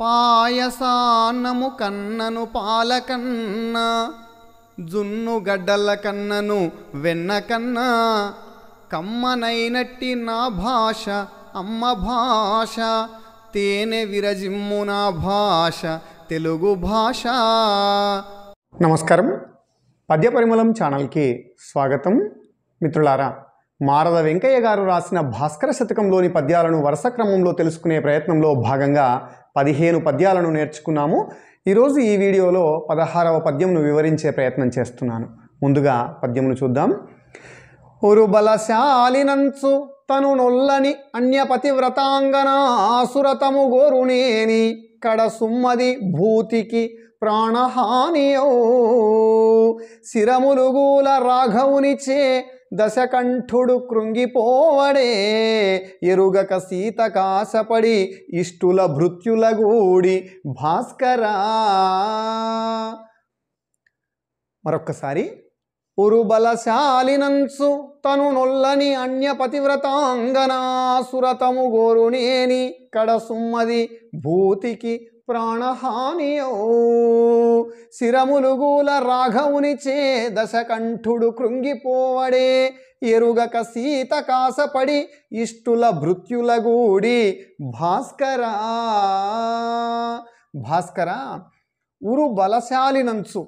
పాయసాన్నము కన్నను పాలకన్న జున్ను గడ్డల కన్నను వెన్న కన్నా కమ్మనైనట్టి నా భాష అమ్మ భాష తేనె విరజిమ్ము నా భాష తెలుగు భాష నమస్కారం పద్య పరిమళం ఛానల్కి స్వాగతం మిత్రులారా మారద వెంకయ్య గారు రాసిన భాస్కర శతకంలోని పద్యాలను వరుస క్రమంలో తెలుసుకునే ప్రయత్నంలో భాగంగా పదిహేను పద్యాలను నేర్చుకున్నాము ఈరోజు ఈ వీడియోలో పదహారవ పద్యంను వివరించే ప్రయత్నం చేస్తున్నాను ముందుగా పద్యమును చూద్దాం ఉరుబలశాలినంచు తను నొల్లని అన్యపతి వ్రతాంగన ఆసురతము గోరునేని కడసుమ్మది భూతికి ప్రాణహానియో శిరములుగూల రాఘవునిచే దశకంఠుడు కృంగిపోవడే ఎరుగక సీత కాశపడి ఇష్టుల భృత్యుల గూడి భాస్కరా మరొక్కసారి ఉరుబలశాలినంచు తను నొల్లని అన్య సురతము గోరునేని కడసుమ్మది భూతికి ప్రాణహానియో శిరములుగూల చే దశకంఠుడు కృంగిపోవడే ఎరుగక సీత కాసపడి ఇష్టుల గూడి భాస్కరా భాస్కర ఉరు బలశాలినంచు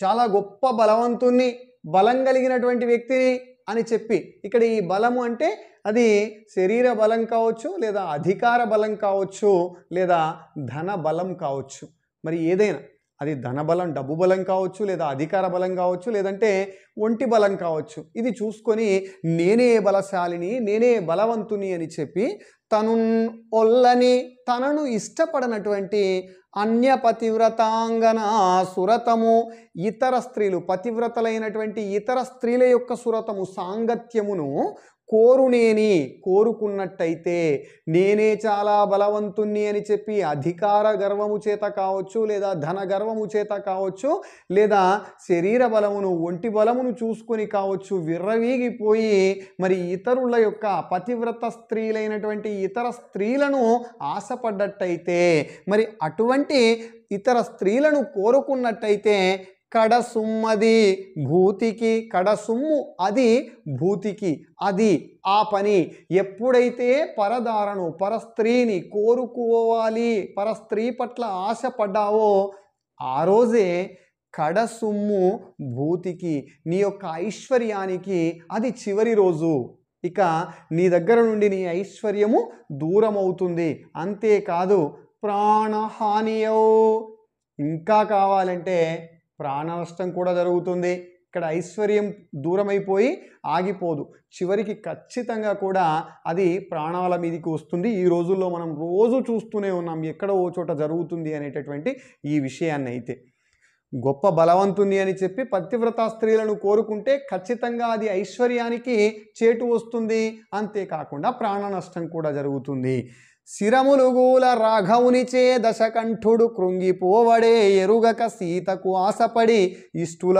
చాలా గొప్ప బలవంతుణ్ణి బలం కలిగినటువంటి వ్యక్తిని అని చెప్పి ఇక్కడ ఈ బలము అంటే అది శరీర బలం కావచ్చు లేదా అధికార బలం కావచ్చు లేదా ధన బలం కావచ్చు మరి ఏదైనా అది ధనబలం డబ్బు బలం కావచ్చు లేదా అధికార బలం కావచ్చు లేదంటే ఒంటి బలం కావచ్చు ఇది చూసుకొని నేనే బలశాలిని నేనే బలవంతుని అని చెప్పి తను ఒల్లని తనను ఇష్టపడనటువంటి అన్య పతివ్రతాంగన సురతము ఇతర స్త్రీలు పతివ్రతలైనటువంటి ఇతర స్త్రీల యొక్క సురతము సాంగత్యమును కోరునేని కోరుకున్నట్టయితే నేనే చాలా బలవంతుణ్ణి అని చెప్పి అధికార గర్వము చేత కావచ్చు లేదా ధన గర్వము చేత కావచ్చు లేదా శరీర బలమును ఒంటి బలమును చూసుకొని కావచ్చు విర్రవీగిపోయి మరి ఇతరుల యొక్క పతివ్రత స్త్రీలైనటువంటి ఇతర స్త్రీలను ఆశపడ్డట్టయితే మరి అటువంటి ఇతర స్త్రీలను కోరుకున్నట్టయితే కడసుమ్మది భూతికి కడసుమ్ము అది భూతికి అది ఆ పని ఎప్పుడైతే పర పరస్త్రీని కోరుకోవాలి పరస్త్రీ పట్ల ఆశపడ్డావో ఆ రోజే కడసుమ్ము భూతికి నీ యొక్క ఐశ్వర్యానికి అది చివరి రోజు ఇక నీ దగ్గర నుండి నీ ఐశ్వర్యము దూరం అవుతుంది అంతేకాదు ప్రాణహానియో ఇంకా కావాలంటే ప్రాణ నష్టం కూడా జరుగుతుంది ఇక్కడ ఐశ్వర్యం దూరమైపోయి ఆగిపోదు చివరికి ఖచ్చితంగా కూడా అది ప్రాణాల మీదకి వస్తుంది ఈ రోజుల్లో మనం రోజు చూస్తూనే ఉన్నాం ఎక్కడ ఓ చోట జరుగుతుంది అనేటటువంటి ఈ విషయాన్ని అయితే గొప్ప బలవంతుంది అని చెప్పి పతివ్రత స్త్రీలను కోరుకుంటే ఖచ్చితంగా అది ఐశ్వర్యానికి చేటు వస్తుంది అంతేకాకుండా ప్రాణ నష్టం కూడా జరుగుతుంది శిరములుగూల రాఘవునిచే దశకంఠుడు కృంగిపోవడే ఎరుగక సీతకు ఆశపడి ఇష్టుల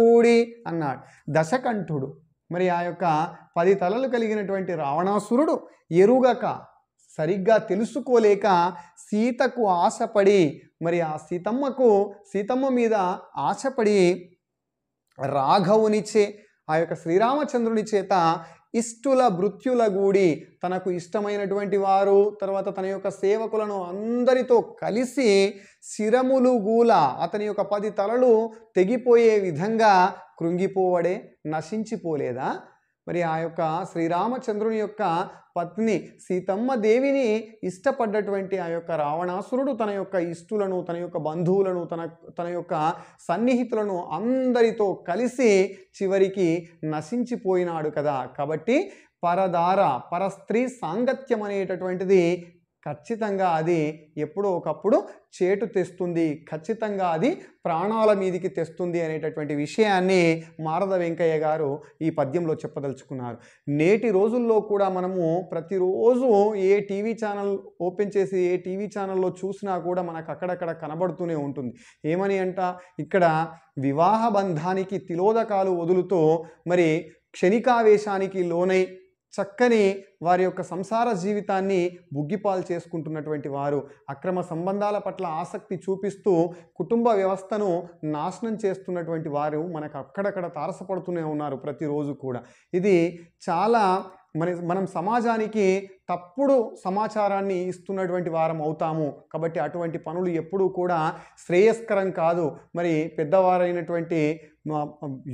గూడి అన్నాడు దశకంఠుడు మరి ఆ యొక్క పది తలలు కలిగినటువంటి రావణాసురుడు ఎరుగక సరిగ్గా తెలుసుకోలేక సీతకు ఆశపడి మరి ఆ సీతమ్మకు సీతమ్మ మీద ఆశపడి రాఘవునిచే ఆ యొక్క శ్రీరామచంద్రుని చేత ఇష్టుల భృత్యుల గూడి తనకు ఇష్టమైనటువంటి వారు తర్వాత తన యొక్క సేవకులను అందరితో కలిసి శిరములు గూల అతని యొక్క పది తలలు తెగిపోయే విధంగా కృంగిపోవడే నశించిపోలేదా మరి ఆ యొక్క శ్రీరామచంద్రుని యొక్క పత్ని సీతమ్మ దేవిని ఇష్టపడ్డటువంటి ఆ యొక్క రావణాసురుడు తన యొక్క ఇష్టులను తన యొక్క బంధువులను తన తన యొక్క సన్నిహితులను అందరితో కలిసి చివరికి నశించిపోయినాడు కదా కాబట్టి పరదార పరస్త్రీ సాంగత్యం అనేటటువంటిది ఖచ్చితంగా అది ఎప్పుడో ఒకప్పుడు చేటు తెస్తుంది ఖచ్చితంగా అది ప్రాణాల మీదికి తెస్తుంది అనేటటువంటి విషయాన్ని మారద వెంకయ్య గారు ఈ పద్యంలో చెప్పదలుచుకున్నారు నేటి రోజుల్లో కూడా మనము ప్రతిరోజు ఏ టీవీ ఛానల్ ఓపెన్ చేసి ఏ టీవీ ఛానల్లో చూసినా కూడా మనకు అక్కడక్కడ కనబడుతూనే ఉంటుంది ఏమని అంట ఇక్కడ వివాహ బంధానికి తిలోదకాలు వదులుతూ మరి క్షణికావేశానికి లోనై చక్కని వారి యొక్క సంసార జీవితాన్ని బుగ్గిపాలు చేసుకుంటున్నటువంటి వారు అక్రమ సంబంధాల పట్ల ఆసక్తి చూపిస్తూ కుటుంబ వ్యవస్థను నాశనం చేస్తున్నటువంటి వారు మనకు అక్కడక్కడ తారసపడుతూనే ఉన్నారు ప్రతిరోజు కూడా ఇది చాలా మన మనం సమాజానికి తప్పుడు సమాచారాన్ని ఇస్తున్నటువంటి వారం అవుతాము కాబట్టి అటువంటి పనులు ఎప్పుడూ కూడా శ్రేయస్కరం కాదు మరి పెద్దవారైనటువంటి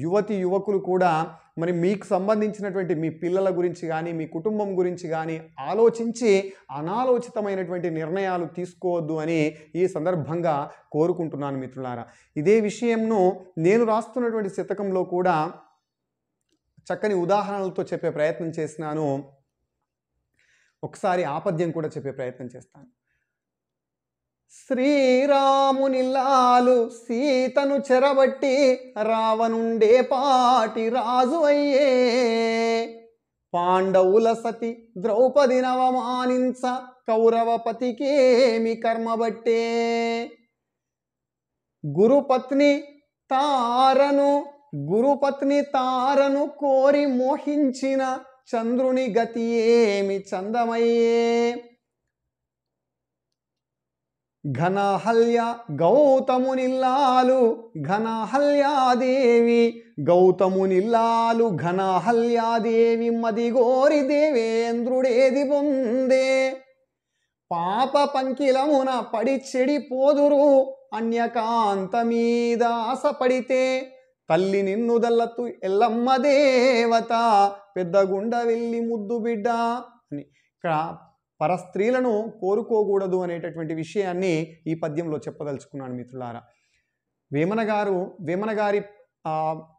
యువతి యువకులు కూడా మరి మీకు సంబంధించినటువంటి మీ పిల్లల గురించి కానీ మీ కుటుంబం గురించి కానీ ఆలోచించి అనాలోచితమైనటువంటి నిర్ణయాలు తీసుకోవద్దు అని ఈ సందర్భంగా కోరుకుంటున్నాను మిత్రులారా ఇదే విషయంను నేను రాస్తున్నటువంటి శతకంలో కూడా చక్కని ఉదాహరణలతో చెప్పే ప్రయత్నం చేసినాను ఒకసారి ఆపద్యం కూడా చెప్పే ప్రయత్నం చేస్తాను శ్రీరాముని లాలు సీతను చెరబట్టి రావనుండే పాటి రాజు అయ్యే పాండవుల సతి ద్రౌపది నవమానించ కౌరవపతికేమి కర్మబట్టే గురుపత్ని తారను గురుపత్ని తారను కోరి మోహించిన చంద్రుని గతి ఏమి చందమయ్యే ఘనహల్య గౌతమునిల్లాలు ఘనహల్యాదేవి గౌతమునిల్లాలు ఘనహల్యాదేవి మదిగోరి దేవేంద్రుడేది పొందే పాప పంకిలమున పడి చెడిపోదురు అన్యకాంత మీద ఆశపడితే తల్లి నిన్ను దల్లత్తు ఎల్లమ్మ దేవత గుండ వెళ్ళి ముద్దు బిడ్డ అని ఇక్కడ పర స్త్రీలను కోరుకోకూడదు అనేటటువంటి విషయాన్ని ఈ పద్యంలో చెప్పదలుచుకున్నాను మిత్రులారా వేమన గారు వేమన గారి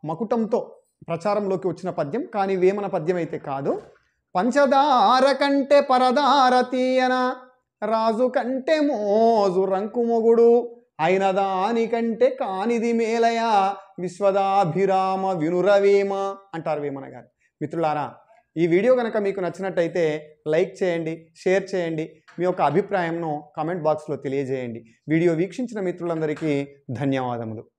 మకుటంతో ప్రచారంలోకి వచ్చిన పద్యం కానీ వేమన పద్యం అయితే కాదు పంచదార కంటే పరదార తీయన రాజు కంటే మోజు రంకు మొగుడు అయిన దానికంటే కానిది మేలయా విశ్వదాభిరామ వినురవేమ అంటారు వేమన గారు మిత్రులారా ఈ వీడియో కనుక మీకు నచ్చినట్టయితే లైక్ చేయండి షేర్ చేయండి మీ యొక్క అభిప్రాయంను కామెంట్ బాక్స్లో తెలియజేయండి వీడియో వీక్షించిన మిత్రులందరికీ ధన్యవాదములు